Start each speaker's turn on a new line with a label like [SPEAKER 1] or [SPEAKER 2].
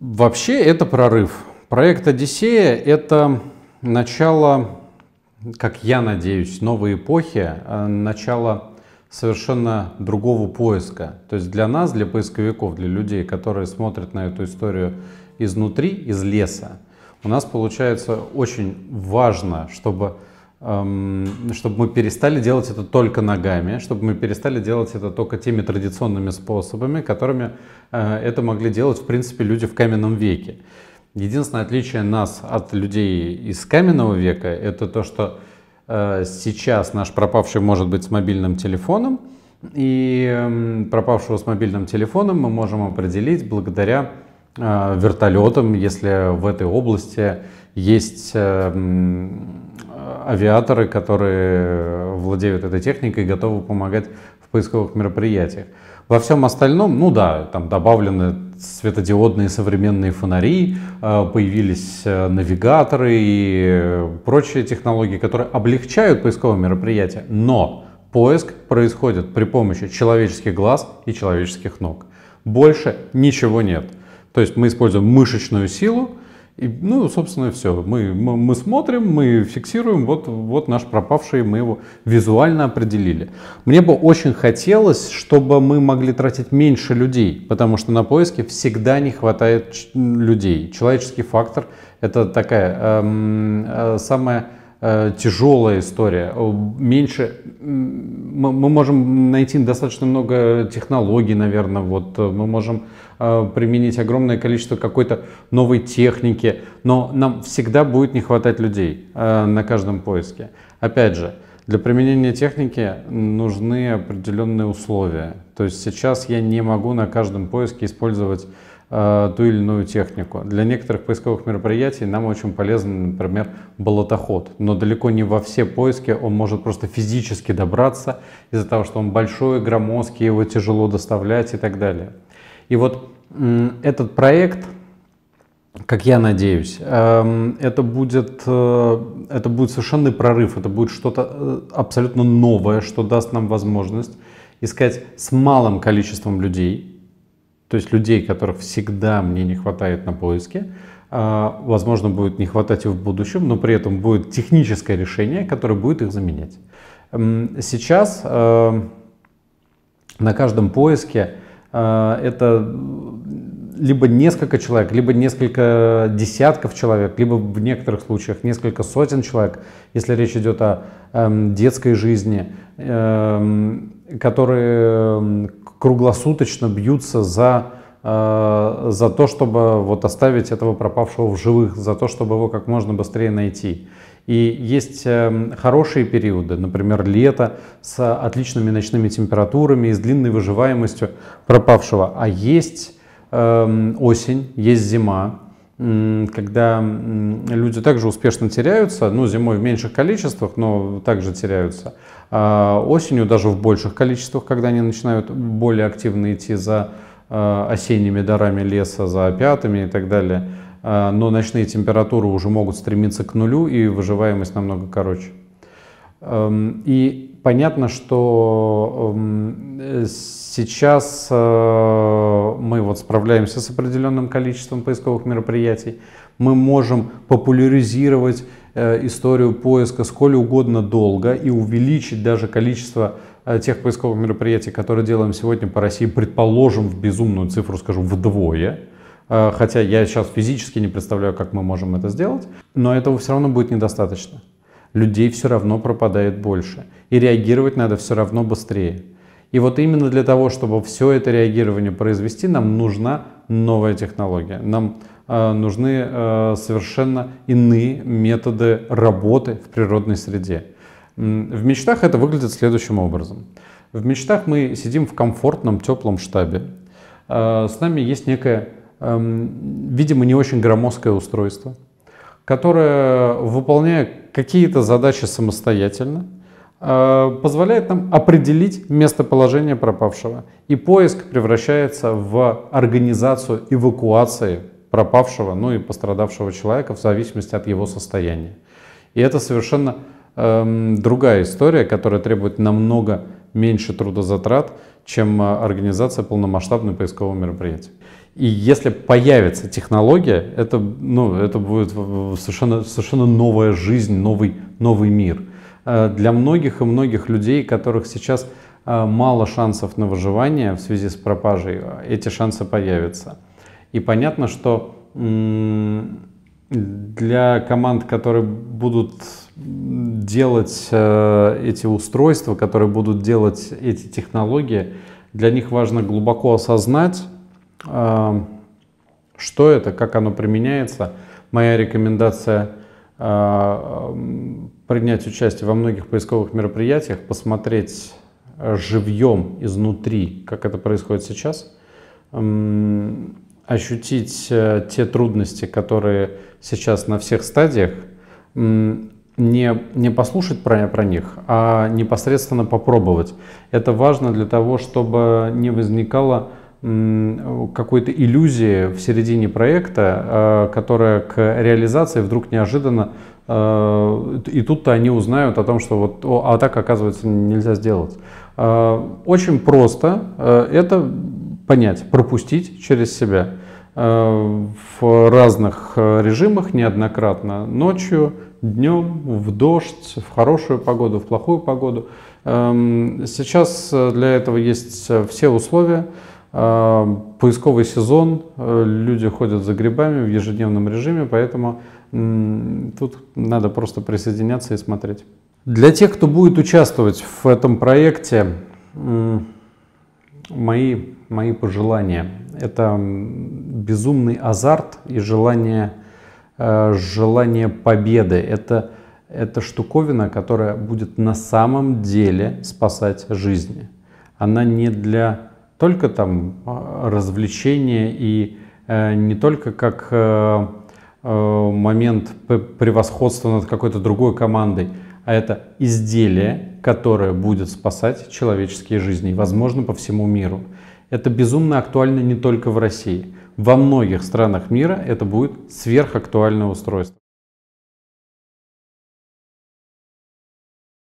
[SPEAKER 1] Вообще это прорыв. Проект «Одиссея» — это начало, как я надеюсь, новой эпохи, а начало совершенно другого поиска. То есть для нас, для поисковиков, для людей, которые смотрят на эту историю изнутри, из леса, у нас получается очень важно, чтобы чтобы мы перестали делать это только ногами, чтобы мы перестали делать это только теми традиционными способами, которыми э, это могли делать, в принципе, люди в каменном веке. Единственное отличие нас от людей из каменного века – это то, что э, сейчас наш пропавший может быть с мобильным телефоном, и пропавшего с мобильным телефоном мы можем определить благодаря э, вертолетам, если в этой области есть авиаторы, которые владеют этой техникой, готовы помогать в поисковых мероприятиях. Во всем остальном, ну да, там добавлены светодиодные современные фонари, э, появились э, навигаторы и э, прочие технологии, которые облегчают поисковые мероприятия, но поиск происходит при помощи человеческих глаз и человеческих ног. Больше ничего нет. То есть мы используем мышечную силу, и, ну, собственно, все. Мы, мы, мы смотрим, мы фиксируем, вот, вот наш пропавший, мы его визуально определили. Мне бы очень хотелось, чтобы мы могли тратить меньше людей, потому что на поиске всегда не хватает людей. Человеческий фактор — это такая эм, э, самая э, тяжелая история. Меньше мы, мы можем найти достаточно много технологий, наверное, вот э, мы можем а, применить огромное количество какой-то новой техники, но нам всегда будет не хватать людей а, на каждом поиске. Опять же, для применения техники нужны определенные условия. То есть сейчас я не могу на каждом поиске использовать а, ту или иную технику. Для некоторых поисковых мероприятий нам очень полезен, например, болотоход. Но далеко не во все поиски он может просто физически добраться из-за того, что он большой, громоздкий, его тяжело доставлять и так далее. И вот этот проект, как я надеюсь, эм, это будет, э, это будет совершенный прорыв, это будет что-то э, абсолютно новое, что даст нам возможность искать с малым количеством людей, то есть людей, которых всегда мне не хватает на поиске, э, возможно, будет не хватать и в будущем, но при этом будет техническое решение, которое будет их заменять. Сейчас на каждом поиске Э, это либо несколько человек, либо несколько десятков человек, либо в некоторых случаях несколько сотен человек, если речь идет о эм, детской жизни, эм, которые эм, круглосуточно бьются за, э, за то, чтобы вот оставить этого пропавшего в живых, за то, чтобы его как можно быстрее найти. И есть эм, хорошие периоды, например, лето с отличными ночными температурами и с длинной выживаемостью пропавшего. А есть эм, осень, есть зима, когда люди также успешно теряются, ну, зимой в меньших количествах, но также теряются. А осенью даже в больших количествах, когда они начинают более активно идти за э, осенними дарами леса, за опятами и так далее – а, но ночные температуры уже могут стремиться к нулю, и выживаемость намного короче. Эм, и понятно, что эм, э, сейчас э, мы вот справляемся с определенным количеством поисковых мероприятий, мы можем популяризировать э, историю поиска сколь угодно долго и увеличить даже количество тех поисковых мероприятий, которые делаем сегодня по России, предположим, в безумную цифру, скажу, вдвое – Э, хотя я сейчас физически не представляю, как мы можем это сделать, но этого все равно будет недостаточно. Людей все равно пропадает больше, и реагировать надо все равно быстрее. И вот именно для того, чтобы все это реагирование произвести, нам нужна новая технология. Нам э, нужны э, совершенно иные методы работы в природной среде. В мечтах это выглядит следующим образом. В мечтах мы сидим в комфортном, теплом штабе. с нами есть некая Эм, видимо, не очень громоздкое устройство, которое, выполняя какие-то задачи самостоятельно, э, позволяет нам определить местоположение пропавшего. И поиск превращается в организацию эвакуации пропавшего, ну и пострадавшего человека в зависимости от его состояния. И это совершенно эм, другая история, которая требует намного меньше трудозатрат, чем э, организация полномасштабных поискового мероприятия. И если появится технология, это, ну, это будет совершенно, совершенно новая жизнь, новый, новый мир. Э, для многих и многих людей, которых сейчас э, мало шансов на выживание в связи с пропажей, э, эти шансы появятся. И понятно, что для команд, которые будут делать эти устройства, которые будут делать эти технологии, для них важно глубоко осознать, что это, как оно применяется? Моя рекомендация а, принять участие во многих поисковых мероприятиях, посмотреть э, живьем изнутри, как это происходит сейчас, ощутить э, те трудности, которые сейчас на всех стадиях, не, не послушать про, про них, а непосредственно попробовать. Это важно для того, чтобы не возникало какой-то иллюзии в середине проекта, а, которая к реализации вдруг неожиданно, а, и тут-то они узнают о том, что вот, а так оказывается нельзя сделать. А, очень просто это понять, пропустить через себя в разных режимах неоднократно, ночью, днем, в дождь, в хорошую погоду, в плохую погоду. Эм, сейчас э, для этого есть э, все условия. Э, поисковый сезон, э, люди ходят за грибами в ежедневном режиме, поэтому тут надо просто присоединяться и смотреть. Для тех, кто будет участвовать в этом проекте, мои, мои пожелания. Это безумный азарт и желание, э, желание победы. Это, это штуковина, которая будет на самом деле спасать жизни. Она не для только там а, развлечение и э, не только как э, э, момент превосходства над какой-то другой командой, а это изделие, которое будет спасать человеческие жизни, возможно, по всему миру. Это безумно актуально не только в России. Во многих странах мира это будет сверхактуальное устройство.